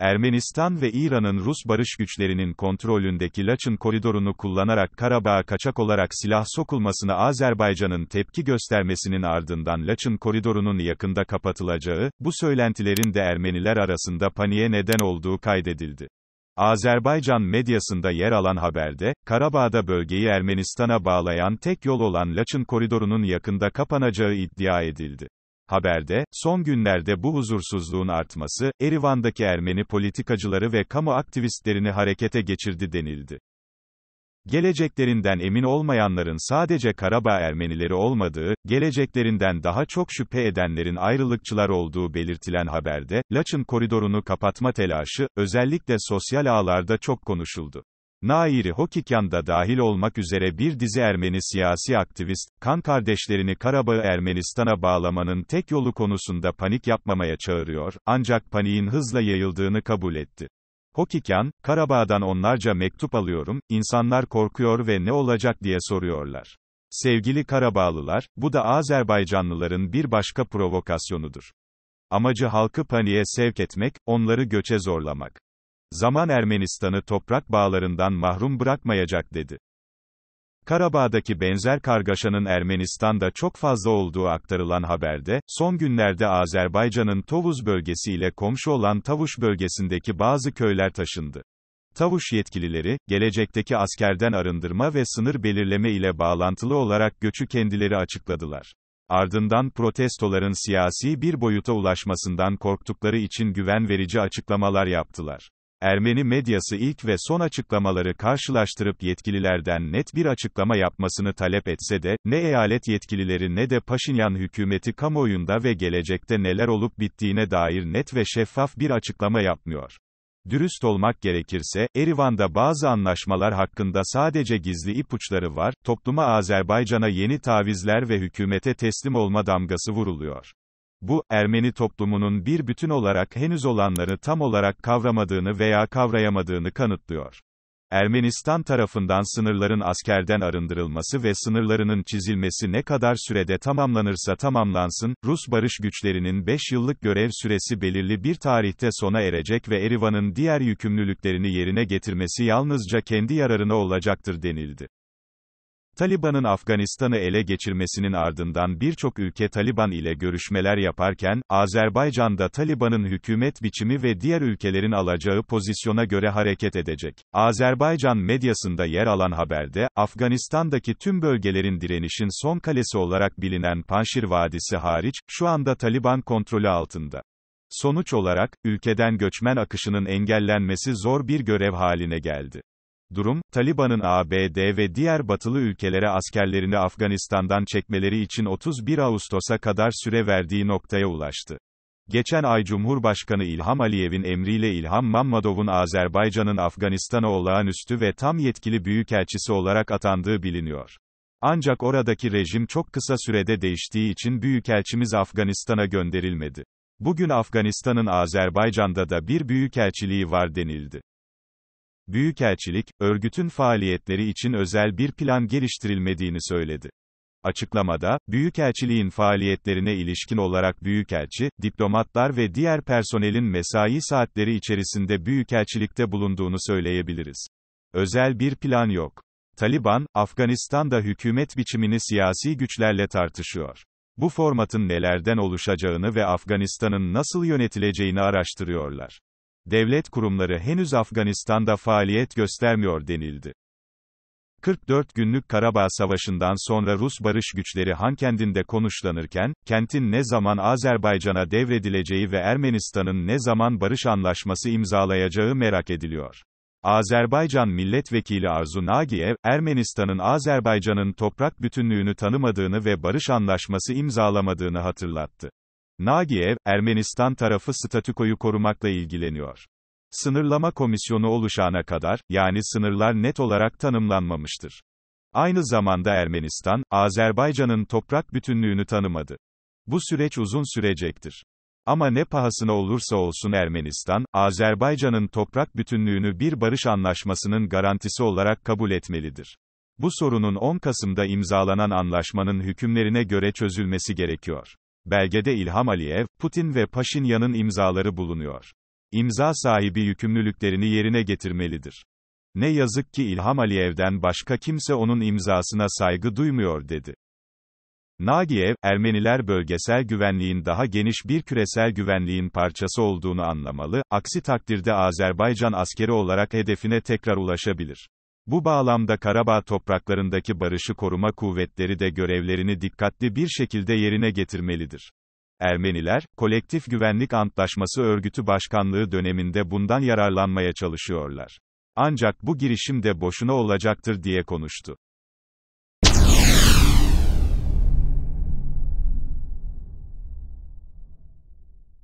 Ermenistan ve İran'ın Rus barış güçlerinin kontrolündeki Laçın koridorunu kullanarak Karabağ'a kaçak olarak silah sokulmasına Azerbaycan'ın tepki göstermesinin ardından Laçın koridorunun yakında kapatılacağı, bu söylentilerin de Ermeniler arasında paniğe neden olduğu kaydedildi. Azerbaycan medyasında yer alan haberde, Karabağ'da bölgeyi Ermenistan'a bağlayan tek yol olan Laçın koridorunun yakında kapanacağı iddia edildi. Haberde, son günlerde bu huzursuzluğun artması, Erivan'daki Ermeni politikacıları ve kamu aktivistlerini harekete geçirdi denildi. Geleceklerinden emin olmayanların sadece Karabağ Ermenileri olmadığı, geleceklerinden daha çok şüphe edenlerin ayrılıkçılar olduğu belirtilen haberde, Laçın koridorunu kapatma telaşı, özellikle sosyal ağlarda çok konuşuldu. Nairi Hokikyan da dahil olmak üzere bir dizi Ermeni siyasi aktivist, kan kardeşlerini Karabağ Ermenistan'a bağlamanın tek yolu konusunda panik yapmamaya çağırıyor, ancak paniğin hızla yayıldığını kabul etti. Hokikyan, Karabağ'dan onlarca mektup alıyorum, insanlar korkuyor ve ne olacak diye soruyorlar. Sevgili Karabağlılar, bu da Azerbaycanlıların bir başka provokasyonudur. Amacı halkı paniğe sevk etmek, onları göçe zorlamak zaman Ermenistan'ı toprak bağlarından mahrum bırakmayacak dedi. Karabağ'daki benzer kargaşanın Ermenistan'da çok fazla olduğu aktarılan haberde, son günlerde Azerbaycan'ın Tovuz bölgesi ile komşu olan Tavuş bölgesindeki bazı köyler taşındı. Tavuş yetkilileri, gelecekteki askerden arındırma ve sınır belirleme ile bağlantılı olarak göçü kendileri açıkladılar. Ardından protestoların siyasi bir boyuta ulaşmasından korktukları için güven verici açıklamalar yaptılar. Ermeni medyası ilk ve son açıklamaları karşılaştırıp yetkililerden net bir açıklama yapmasını talep etse de, ne eyalet yetkilileri ne de Paşinyan hükümeti kamuoyunda ve gelecekte neler olup bittiğine dair net ve şeffaf bir açıklama yapmıyor. Dürüst olmak gerekirse, Erivan'da bazı anlaşmalar hakkında sadece gizli ipuçları var, topluma Azerbaycan'a yeni tavizler ve hükümete teslim olma damgası vuruluyor. Bu, Ermeni toplumunun bir bütün olarak henüz olanları tam olarak kavramadığını veya kavrayamadığını kanıtlıyor. Ermenistan tarafından sınırların askerden arındırılması ve sınırlarının çizilmesi ne kadar sürede tamamlanırsa tamamlansın, Rus barış güçlerinin 5 yıllık görev süresi belirli bir tarihte sona erecek ve Erivan'ın diğer yükümlülüklerini yerine getirmesi yalnızca kendi yararına olacaktır denildi. Taliban'ın Afganistan'ı ele geçirmesinin ardından birçok ülke Taliban ile görüşmeler yaparken, Azerbaycan'da Taliban'ın hükümet biçimi ve diğer ülkelerin alacağı pozisyona göre hareket edecek. Azerbaycan medyasında yer alan haberde, Afganistan'daki tüm bölgelerin direnişin son kalesi olarak bilinen Panşir Vadisi hariç, şu anda Taliban kontrolü altında. Sonuç olarak, ülkeden göçmen akışının engellenmesi zor bir görev haline geldi. Durum, Taliban'ın ABD ve diğer batılı ülkelere askerlerini Afganistan'dan çekmeleri için 31 Ağustos'a kadar süre verdiği noktaya ulaştı. Geçen ay Cumhurbaşkanı İlham Aliyev'in emriyle İlham Mammadov'un Azerbaycan'ın Afganistan'a olağanüstü ve tam yetkili büyükelçisi olarak atandığı biliniyor. Ancak oradaki rejim çok kısa sürede değiştiği için büyükelçimiz Afganistan'a gönderilmedi. Bugün Afganistan'ın Azerbaycan'da da bir büyükelçiliği var denildi. Büyükelçilik, örgütün faaliyetleri için özel bir plan geliştirilmediğini söyledi. Açıklamada, Büyükelçiliğin faaliyetlerine ilişkin olarak Büyükelçi, diplomatlar ve diğer personelin mesai saatleri içerisinde Büyükelçilikte bulunduğunu söyleyebiliriz. Özel bir plan yok. Taliban, Afganistan'da hükümet biçimini siyasi güçlerle tartışıyor. Bu formatın nelerden oluşacağını ve Afganistan'ın nasıl yönetileceğini araştırıyorlar devlet kurumları henüz Afganistan'da faaliyet göstermiyor denildi. 44 günlük Karabağ Savaşı'ndan sonra Rus barış güçleri kendinde konuşlanırken, kentin ne zaman Azerbaycan'a devredileceği ve Ermenistan'ın ne zaman barış anlaşması imzalayacağı merak ediliyor. Azerbaycan Milletvekili Arzu Nagiyev, Ermenistan'ın Azerbaycan'ın toprak bütünlüğünü tanımadığını ve barış anlaşması imzalamadığını hatırlattı. Nagiyev, Ermenistan tarafı statükoyu korumakla ilgileniyor. Sınırlama komisyonu oluşana kadar, yani sınırlar net olarak tanımlanmamıştır. Aynı zamanda Ermenistan, Azerbaycan'ın toprak bütünlüğünü tanımadı. Bu süreç uzun sürecektir. Ama ne pahasına olursa olsun Ermenistan, Azerbaycan'ın toprak bütünlüğünü bir barış anlaşmasının garantisi olarak kabul etmelidir. Bu sorunun 10 Kasım'da imzalanan anlaşmanın hükümlerine göre çözülmesi gerekiyor. Belgede İlham Aliyev, Putin ve Paşinyan'ın imzaları bulunuyor. İmza sahibi yükümlülüklerini yerine getirmelidir. Ne yazık ki İlham Aliyev'den başka kimse onun imzasına saygı duymuyor dedi. Nagiyev, Ermeniler bölgesel güvenliğin daha geniş bir küresel güvenliğin parçası olduğunu anlamalı, aksi takdirde Azerbaycan askeri olarak hedefine tekrar ulaşabilir. Bu bağlamda Karabağ topraklarındaki barışı koruma kuvvetleri de görevlerini dikkatli bir şekilde yerine getirmelidir. Ermeniler, Kolektif Güvenlik Antlaşması Örgütü Başkanlığı döneminde bundan yararlanmaya çalışıyorlar. Ancak bu girişim de boşuna olacaktır diye konuştu.